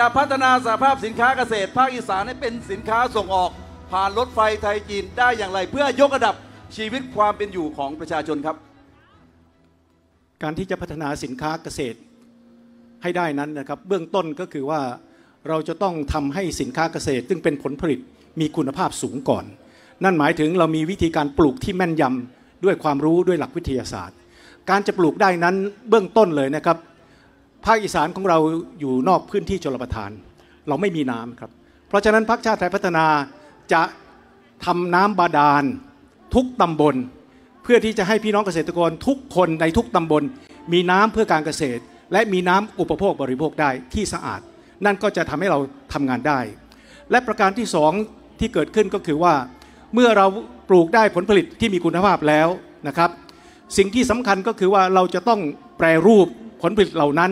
จะพัฒนาสภาพสินค้าเกษตร ภาคอีสานให้เป็นสินค้าส่งออกผ่านรถไฟไทยจีนได้อย่างไรเพื่อยกระดับชีวิตความเป็นอยู่ของประชาชนครับ การที่จะพัฒนาสินค้าเกษตรให้ได้นั้นนะครับ เบื้องต้นก็คือว่าเราจะต้องทำให้สินค้าเกษตรซึ่งเป็นผลผลิตมีคุณภาพสูงก่อน นั่นหมายถึงเรามีวิธีการปลูกที่แม่นยำด้วยความรู้ด้วยหลักวิทยาศาสตร์ การจะปลูกได้นั้นเบื้องต้นเลยนะครับภาคอีสานของเราอยู่นอกพื้นที่ชลประทาน เราไม่มีน้ำครับเพราะฉะนั้นพรรคชาติไทยพัฒนาจะทำน้ำบาดาลทุกตำบล เพื่อที่จะให้พี่น้องเกษตรกรทุกคนในทุกตำบล มีน้ำเพื่อการเกษตร และมีน้ำอุปโภคบริโภคได้ที่สะอาด นั่นก็จะทำให้เราทำงานได้ และประการที่สองที่เกิดขึ้นก็คือว่า เมื่อเราปลูกได้ผลผลิตที่มีคุณภาพแล้วนะครับ สิ่งที่สำคัญก็คือว่าเราจะต้องแปรรูปผลผลิตเหล่านั้น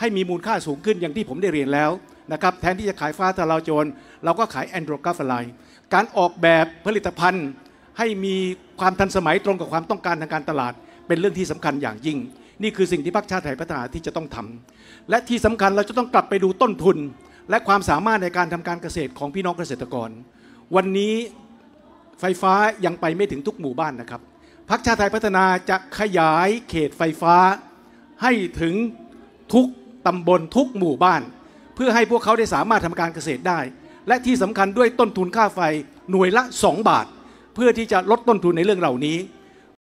ให้มีมูลค่าสูงขึ้นอย่างที่ผมได้เรียนแล้วนะครับแทนที่จะขายฟ้าทลายโจรเราก็ขายแอนโดรกาฟไลการออกแบบผลิตภัณฑ์ให้มีความทันสมัยตรงกับความต้องการทางการตลาด เป็นเรื่องที่สำคัญอย่างยิ่ง นี่คือสิ่งที่พรรคชาติไทยพัฒนาที่จะต้องทำ และที่สำคัญเราจะต้องกลับไปดูต้นทุนและความสามารถในการทำการเกษตรของพี่น้องเกษตรกร วันนี้ไฟฟ้ายังไปไม่ถึงทุกหมู่บ้านนะครับพรรคชาติไทยพัฒนาจะขยายเขตไฟฟ้าให้ถึงทุกตำบลทุกหมู่บ้าน เพื่อให้พวกเขาได้สามารถทำการเกษตรได้ และที่สำคัญด้วยต้นทุนค่าไฟหน่วยละ 2 บาท เพื่อที่จะลดต้นทุนในเรื่องเหล่านี้